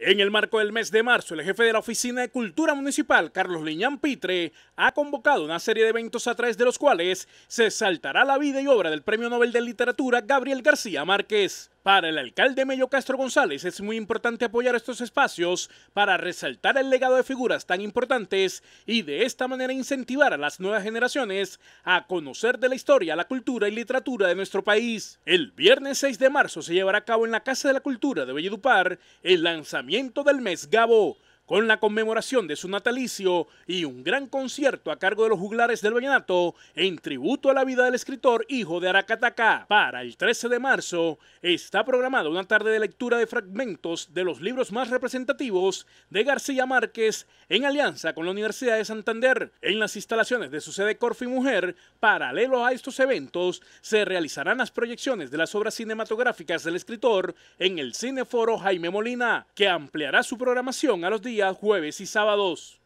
En el marco del mes de marzo, el jefe de la Oficina de Cultura Municipal, Carlos Liñán Pitre, ha convocado una serie de eventos a través de los cuales se saltará la vida y obra del Premio Nobel de Literatura Gabriel García Márquez. Para el alcalde Mello Castro González es muy importante apoyar estos espacios para resaltar el legado de figuras tan importantes y de esta manera incentivar a las nuevas generaciones a conocer de la historia, la cultura y literatura de nuestro país. El viernes 6 de marzo se llevará a cabo en la Casa de la Cultura de Valledupar el lanzamiento del mes Gabo con la conmemoración de su natalicio y un gran concierto a cargo de los juglares del vallenato en tributo a la vida del escritor hijo de Aracataca. Para el 13 de marzo está programada una tarde de lectura de fragmentos de los libros más representativos de García Márquez en alianza con la Universidad de Santander. En las instalaciones de su sede Corfi Mujer, paralelo a estos eventos, se realizarán las proyecciones de las obras cinematográficas del escritor en el Cineforo Jaime Molina, que ampliará su programación a los días jueves y sábados.